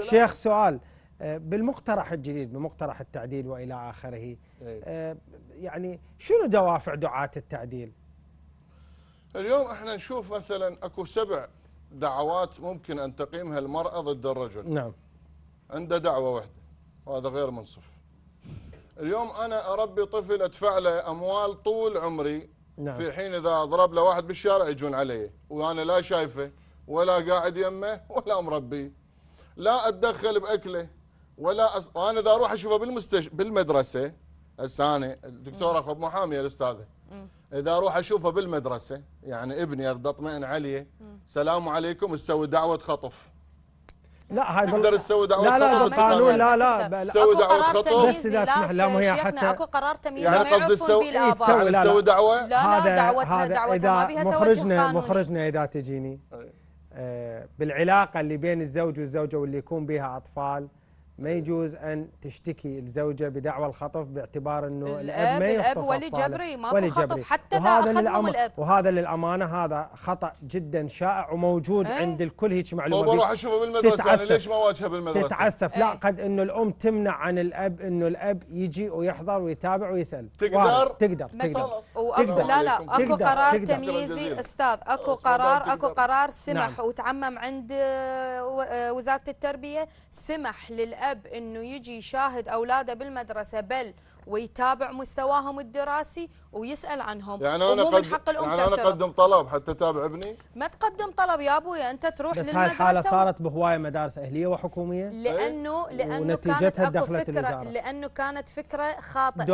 شيخ سؤال آه، بالمقترح الجديد بمقترح التعديل والى اخره إيه. آه، يعني شنو دوافع دعاة التعديل؟ اليوم احنا نشوف مثلا اكو سبع دعوات ممكن ان تقيمها المراه ضد الرجل نعم عنده دعوه واحده وهذا غير منصف اليوم انا اربي طفل ادفع له اموال طول عمري نعم. في حين اذا ضرب له واحد بالشارع يجون عليه وانا لا شايفه ولا قاعد يمه ولا مربيه لا اتدخل باكله ولا أص... انا اذا اروح اشوفه بالمستش... بالمدرسه هسه انا الدكتوره اخو محاميه الاستاذه اذا اروح اشوفه بالمدرسه يعني ابني ارد اطمئن عليه سلام عليكم تسوي دعوه خطف لا هاي تقدر تسوي دعوه لا لا بالقانون لا لا تسوي دعوه خطف بس اذا تسمح لا مو هي حتى اكو قرار تمييز يعني قصدي تسوي يعني تسوي دعوه لا لا دعوتها دعوة هذا دعوة اذا مخرجنا مخرجنا اذا تجيني آه، بالعلاقة اللي بين الزوج والزوجة واللي يكون بها أطفال ما يجوز ان تشتكي الزوجه بدعوى الخطف باعتبار انه الاب ما يخطف الاب ولي جبري ما ولي خطف جبري. حتى وهذا للأم... الاب وهذا للامانه هذا خطا جدا شائع وموجود ايه؟ عند الكل هيك معلومه بروح طيب، اشوفه بالمدرسه تتعسف. انا ليش ما واجهه بالمدرسه تتعسف ايه؟ لا قد انه الام تمنع عن الاب انه الاب يجي ويحضر ويتابع ويسال تقدر وارد. تقدر تقدر, تقدر. لا لا اكو تقدر. قرار تقدر. تمييزي استاذ اكو قرار اكو قرار سمح نعم. وتعمم عند آه، آه، وزاره التربيه سمح للاب الأب أنه يجي يشاهد أولاده بالمدرسة بل ويتابع مستواهم الدراسي ويسال عنهم يعني انا قد... حق الام يعني انا اقدم طلب حتى تابع ابني ما تقدم طلب يا ابوي انت تروح بس للمدرسه بس هاي الحاله صارت بهوايه مدارس اهليه وحكوميه لانه لانه كانت دخلت فكره الوزارة. لانه كانت فكره خاطئه